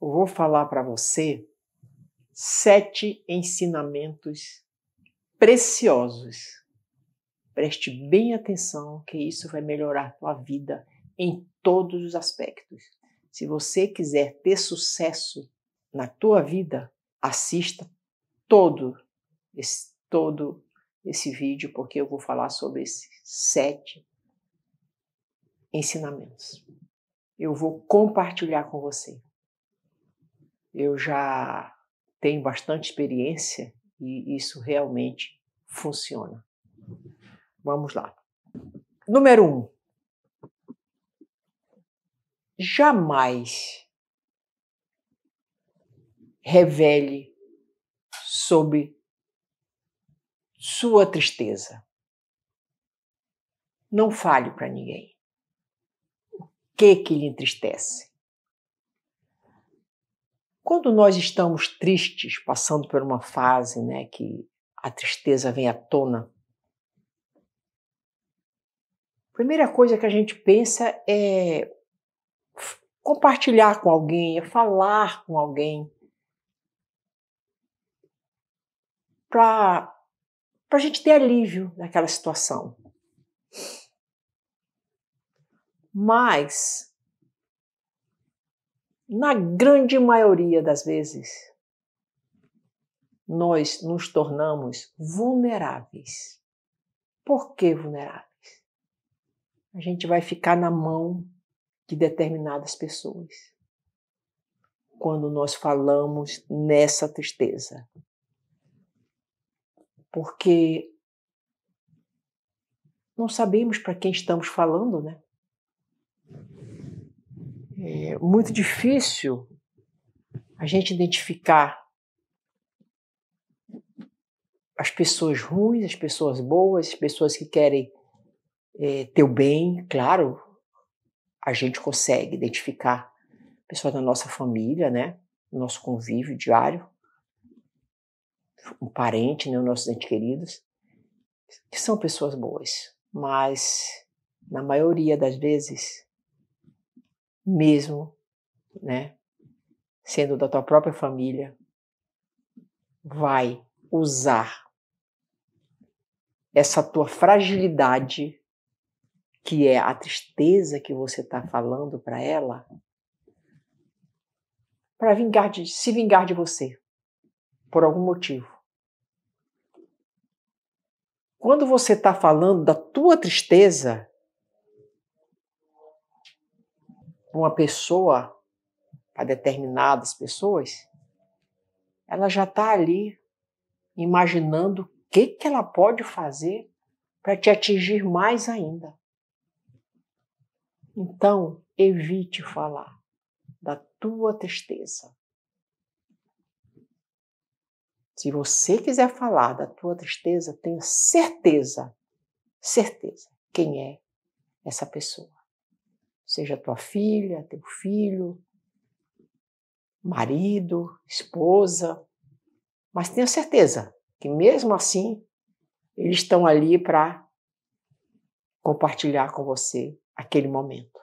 eu vou falar para você sete ensinamentos preciosos. Preste bem atenção que isso vai melhorar a tua vida em todos os aspectos. Se você quiser ter sucesso na tua vida, assista todo esse, todo esse vídeo, porque eu vou falar sobre esses sete ensinamentos. Eu vou compartilhar com você eu já tenho bastante experiência e isso realmente funciona. Vamos lá. Número um. Jamais revele sobre sua tristeza. Não fale para ninguém. O que que lhe entristece? Quando nós estamos tristes, passando por uma fase né, que a tristeza vem à tona, a primeira coisa que a gente pensa é compartilhar com alguém, é falar com alguém. Para a gente ter alívio naquela situação. Mas na grande maioria das vezes, nós nos tornamos vulneráveis. Por que vulneráveis? A gente vai ficar na mão de determinadas pessoas quando nós falamos nessa tristeza. Porque não sabemos para quem estamos falando, né? é muito difícil a gente identificar as pessoas ruins, as pessoas boas, as pessoas que querem é, teu bem, claro, a gente consegue identificar pessoas da nossa família, né? nosso convívio diário, um parente, né? nossos entes queridos, que são pessoas boas, mas na maioria das vezes mesmo, né? Sendo da tua própria família, vai usar essa tua fragilidade, que é a tristeza que você está falando para ela, para vingar de, se vingar de você por algum motivo. Quando você está falando da tua tristeza, uma pessoa, para determinadas pessoas, ela já está ali imaginando o que, que ela pode fazer para te atingir mais ainda. Então, evite falar da tua tristeza. Se você quiser falar da tua tristeza, tenha certeza, certeza, quem é essa pessoa seja tua filha, teu filho, marido, esposa, mas tenha certeza que mesmo assim eles estão ali para compartilhar com você aquele momento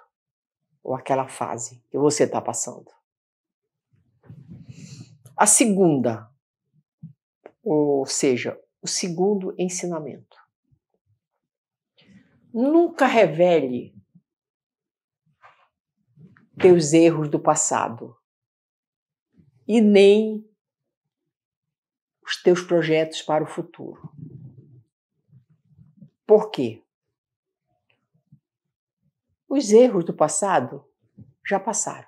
ou aquela fase que você está passando. A segunda, ou seja, o segundo ensinamento. Nunca revele teus erros do passado e nem os teus projetos para o futuro. Por quê? Os erros do passado já passaram.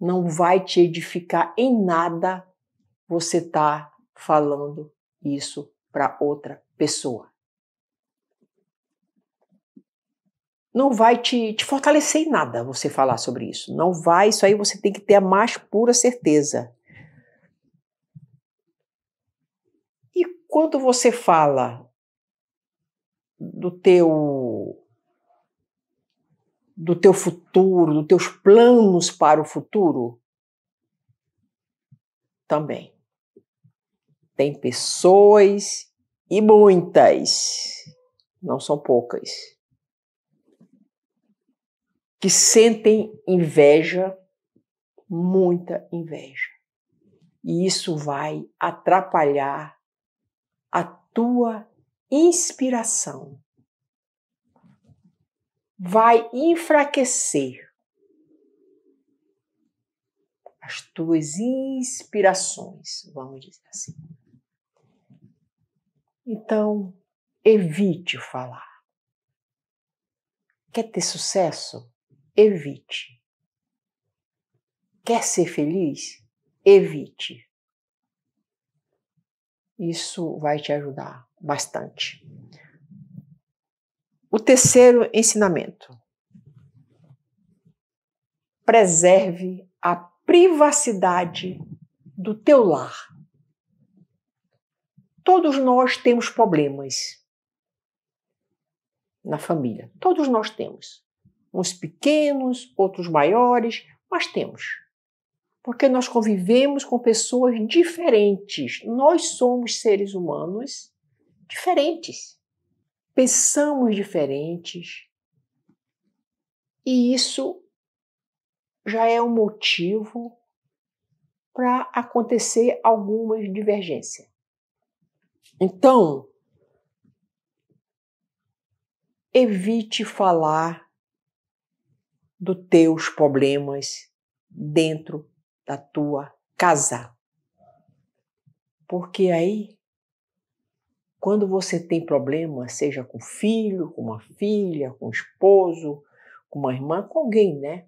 Não vai te edificar em nada você estar tá falando isso para outra pessoa. não vai te, te fortalecer em nada você falar sobre isso. Não vai, isso aí você tem que ter a mais pura certeza. E quando você fala do teu do teu futuro, dos teus planos para o futuro, também. Tem pessoas e muitas, não são poucas que sentem inveja, muita inveja. E isso vai atrapalhar a tua inspiração. Vai enfraquecer as tuas inspirações, vamos dizer assim. Então, evite falar. Quer ter sucesso? evite. Quer ser feliz? Evite. Isso vai te ajudar bastante. O terceiro ensinamento: preserve a privacidade do teu lar. Todos nós temos problemas na família, todos nós temos uns pequenos, outros maiores, mas temos. Porque nós convivemos com pessoas diferentes. Nós somos seres humanos diferentes. Pensamos diferentes. E isso já é um motivo para acontecer algumas divergências. Então, evite falar dos teus problemas dentro da tua casa. Porque aí, quando você tem problema, seja com filho, com uma filha, com o esposo, com uma irmã, com alguém, né?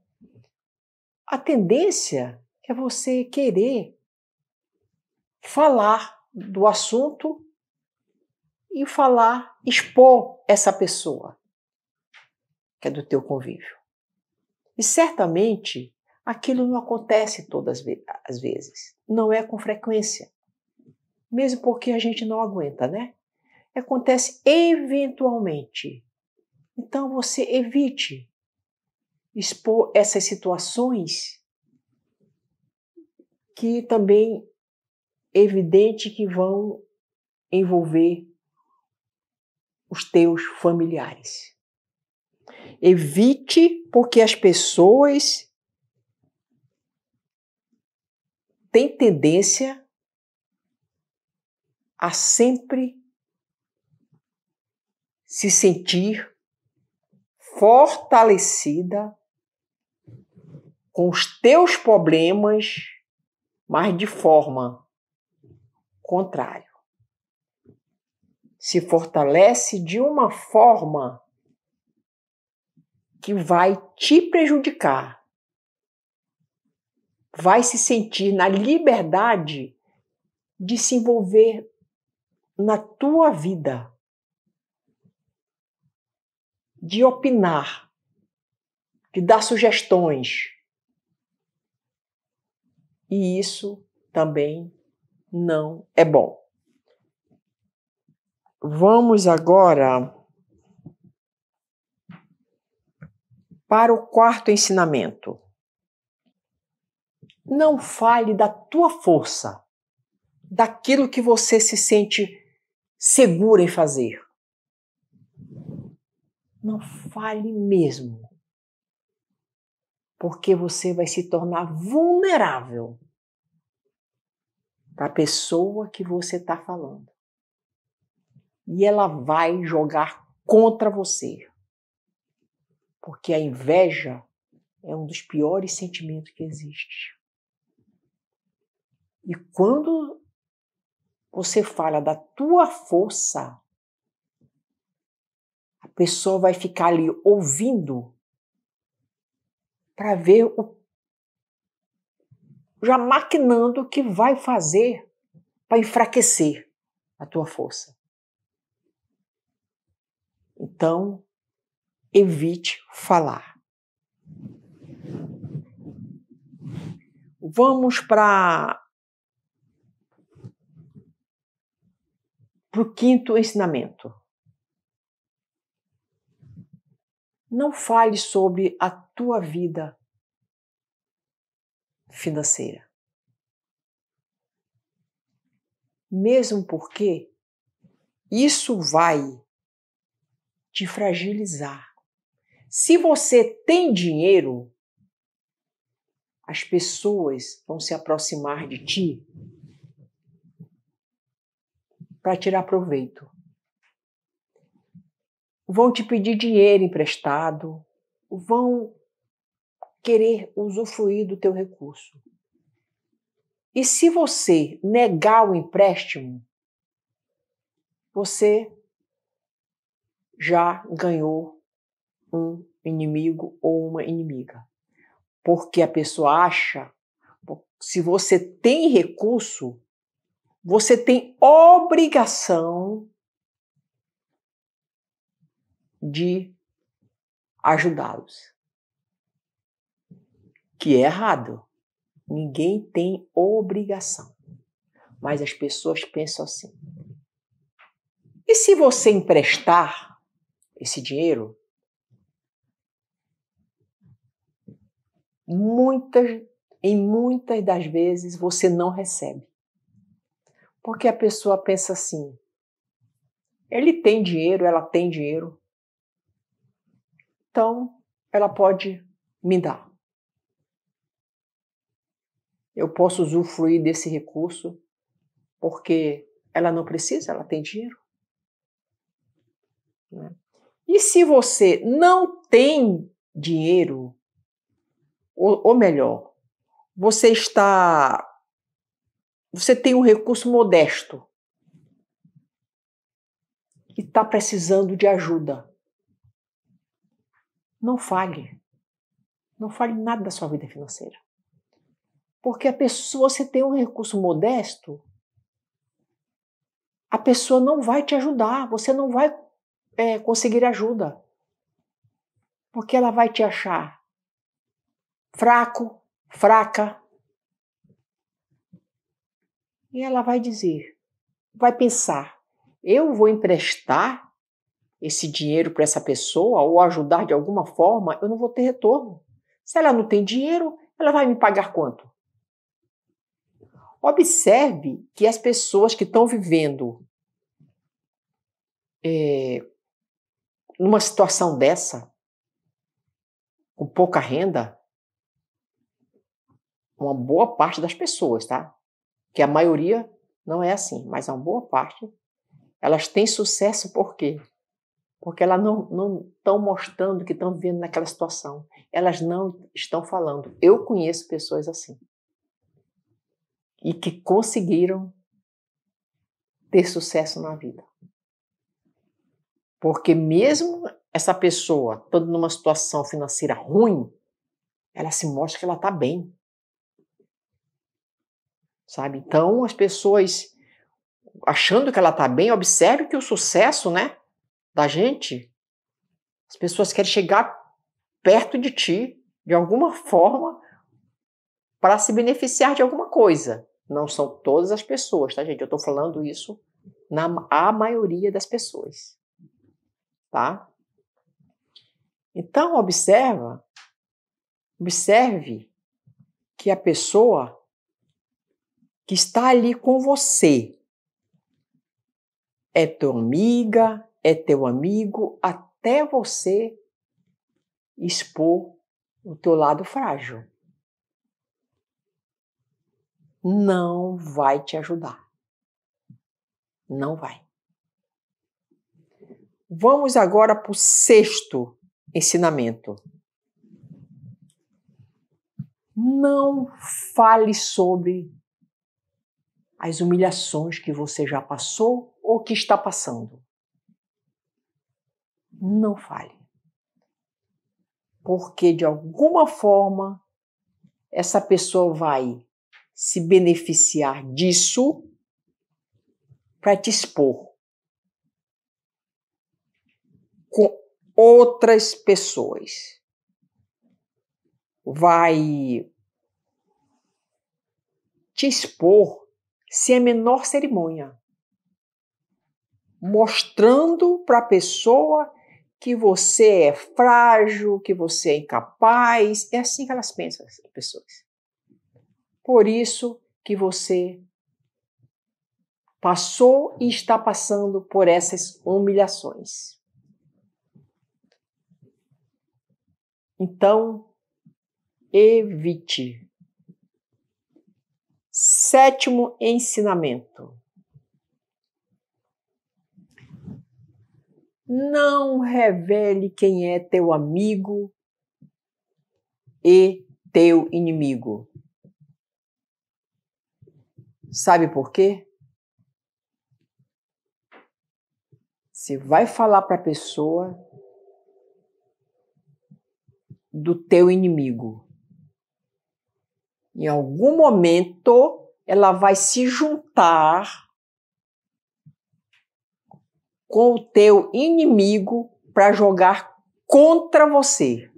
A tendência é você querer falar do assunto e falar, expor essa pessoa que é do teu convívio. E certamente aquilo não acontece todas as vezes, não é com frequência, mesmo porque a gente não aguenta, né? Acontece eventualmente. Então você evite expor essas situações que também é evidente que vão envolver os teus familiares. Evite, porque as pessoas têm tendência a sempre se sentir fortalecida com os teus problemas, mas de forma contrária. Se fortalece de uma forma que vai te prejudicar. Vai se sentir na liberdade de se envolver na tua vida, de opinar, de dar sugestões. E isso também não é bom. Vamos agora para o quarto ensinamento. Não fale da tua força, daquilo que você se sente seguro em fazer. Não fale mesmo, porque você vai se tornar vulnerável para a pessoa que você está falando. E ela vai jogar contra você. Porque a inveja é um dos piores sentimentos que existe. E quando você fala da tua força, a pessoa vai ficar ali ouvindo para ver o já maquinando o que vai fazer para enfraquecer a tua força. Então, evite falar. Vamos para o quinto ensinamento. Não fale sobre a tua vida financeira. Mesmo porque isso vai te fragilizar. Se você tem dinheiro, as pessoas vão se aproximar de ti para tirar proveito. Vão te pedir dinheiro emprestado, vão querer usufruir do teu recurso. E se você negar o empréstimo, você já ganhou um inimigo ou uma inimiga. Porque a pessoa acha, se você tem recurso, você tem obrigação de ajudá-los. Que é errado. Ninguém tem obrigação. Mas as pessoas pensam assim: e se você emprestar esse dinheiro, muitas, em muitas das vezes você não recebe. Porque a pessoa pensa assim: ele tem dinheiro, ela tem dinheiro, então ela pode me dar. Eu posso usufruir desse recurso porque ela não precisa, ela tem dinheiro. Né? E se você não tem dinheiro, ou, ou melhor, você está. Você tem um recurso modesto e está precisando de ajuda. Não fale. Não fale nada da sua vida financeira. Porque a pessoa, você tem um recurso modesto, a pessoa não vai te ajudar, você não vai é, conseguir ajuda. Porque ela vai te achar fraco, fraca. E ela vai dizer, vai pensar: eu vou emprestar esse dinheiro para essa pessoa ou ajudar de alguma forma, eu não vou ter retorno. Se ela não tem dinheiro, ela vai me pagar quanto? Observe que as pessoas que estão vivendo é, numa situação dessa, com pouca renda, uma boa parte das pessoas, tá? Que a maioria não é assim, mas uma boa parte, elas têm sucesso por quê? Porque elas não estão mostrando que estão vivendo naquela situação. Elas não estão falando. Eu conheço pessoas assim. E que conseguiram ter sucesso na vida. Porque mesmo essa pessoa estando numa situação financeira ruim, ela se mostra que ela está bem sabe? Então, as pessoas achando que ela está bem, observe que o sucesso, né, da gente, as pessoas querem chegar perto de ti, de alguma forma, para se beneficiar de alguma coisa. Não são todas as pessoas, tá, gente? Eu estou falando isso na a maioria das pessoas, tá? Então, observa, observe que a pessoa que está ali com você. É tua amiga, é teu amigo, até você expor o teu lado frágil. Não vai te ajudar. Não vai. Vamos agora para o sexto ensinamento. Não fale sobre as humilhações que você já passou ou que está passando. Não fale. Porque de alguma forma essa pessoa vai se beneficiar disso para te expor com outras pessoas. Vai te expor sem a menor cerimônia, mostrando para a pessoa que você é frágil, que você é incapaz. É assim que elas pensam, as pessoas. Por isso que você passou e está passando por essas humilhações. Então, evite Sétimo ensinamento. Não revele quem é teu amigo e teu inimigo. Sabe por quê? Você vai falar para a pessoa do teu inimigo. Em algum momento, ela vai se juntar com o teu inimigo para jogar contra você.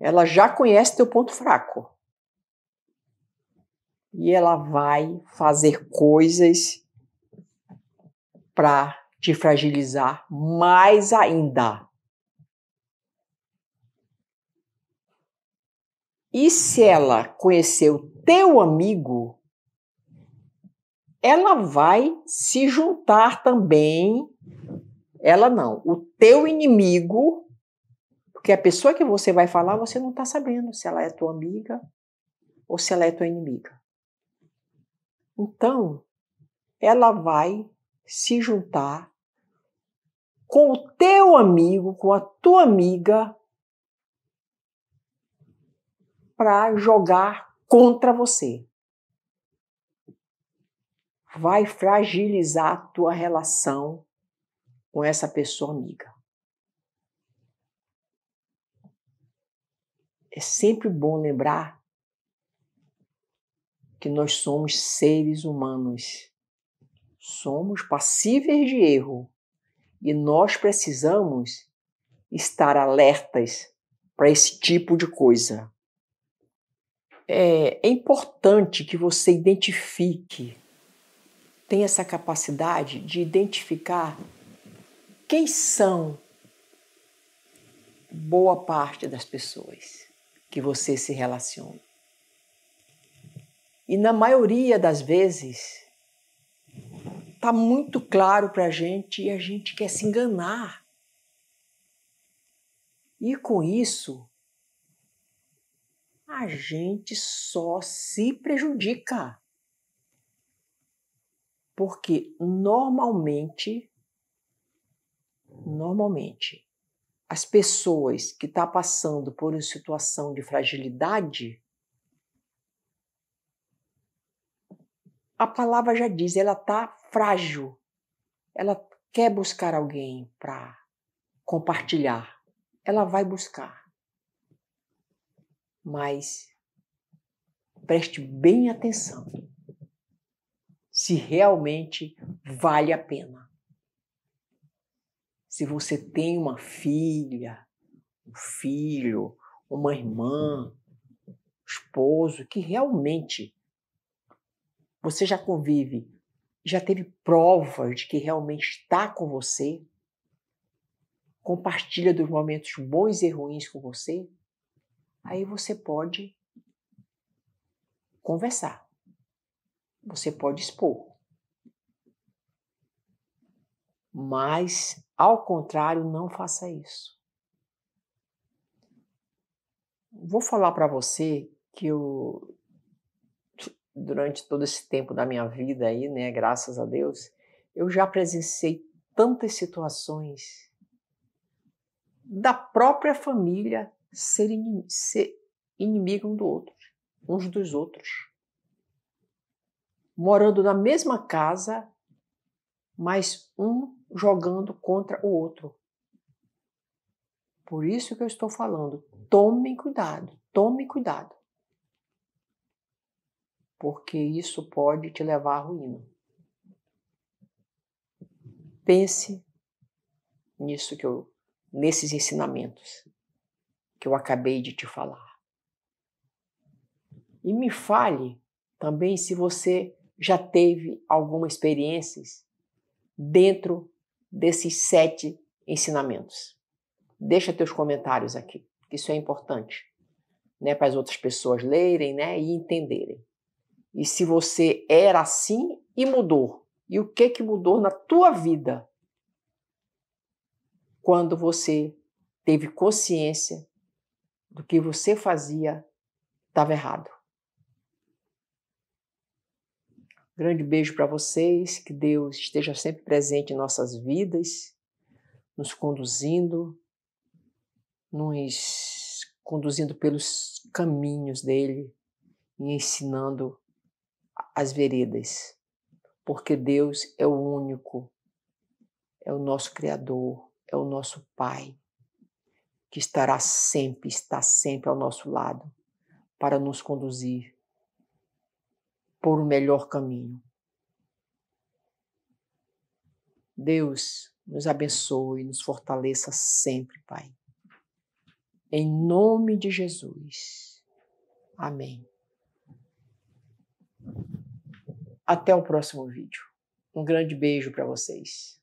Ela já conhece teu ponto fraco. E ela vai fazer coisas para te fragilizar mais ainda. E se ela conhecer o teu amigo, ela vai se juntar também. Ela não, o teu inimigo, porque a pessoa que você vai falar, você não está sabendo se ela é tua amiga ou se ela é tua inimiga. Então, ela vai se juntar com o teu amigo, com a tua amiga, para jogar contra você. Vai fragilizar a tua relação com essa pessoa amiga. É sempre bom lembrar que nós somos seres humanos. Somos passíveis de erro e nós precisamos estar alertas para esse tipo de coisa. É, é importante que você identifique, tenha essa capacidade de identificar quem são boa parte das pessoas que você se relaciona. E na maioria das vezes, está muito claro para a gente e a gente quer se enganar. E com isso, a gente só se prejudica. Porque normalmente, normalmente, as pessoas que estão tá passando por uma situação de fragilidade, a palavra já diz, ela está frágil, ela quer buscar alguém para compartilhar, ela vai buscar. Mas preste bem atenção se realmente vale a pena. Se você tem uma filha, um filho, uma irmã, um esposo, que realmente você já convive, já teve prova de que realmente está com você, compartilha dos momentos bons e ruins com você, aí você pode conversar, você pode expor. Mas, ao contrário, não faça isso. Vou falar para você que eu, durante todo esse tempo da minha vida aí, né, graças a Deus, eu já presenciei tantas situações da própria família ser, in, ser inimigo um do outro, uns dos outros. Morando na mesma casa, mas um jogando contra o outro. Por isso que eu estou falando, tomem cuidado, tomem cuidado. Porque isso pode te levar à ruína. Pense nisso que eu nesses ensinamentos que eu acabei de te falar. E me fale também se você já teve alguma experiência dentro desses sete ensinamentos. Deixa teus comentários aqui, isso é importante, né, para as outras pessoas lerem, né, e entenderem. E se você era assim e mudou, e o que que mudou na tua vida quando você teve consciência do que você fazia estava errado. Grande beijo para vocês, que Deus esteja sempre presente em nossas vidas, nos conduzindo, nos conduzindo pelos caminhos dele e ensinando as veredas, porque Deus é o único, é o nosso Criador, é o nosso Pai, que estará sempre, está sempre ao nosso lado para nos conduzir por o um melhor caminho. Deus nos abençoe, nos fortaleça sempre, Pai. Em nome de Jesus. Amém. Até o próximo vídeo. Um grande beijo para vocês.